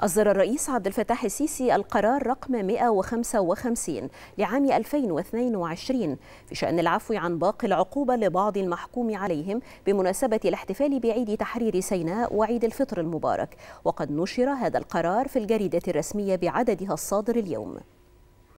أصدر الرئيس عبد الفتاح السيسي القرار رقم 155 لعام 2022 في شأن العفو عن باقي العقوبة لبعض المحكوم عليهم بمناسبة الاحتفال بعيد تحرير سيناء وعيد الفطر المبارك وقد نشر هذا القرار في الجريدة الرسمية بعددها الصادر اليوم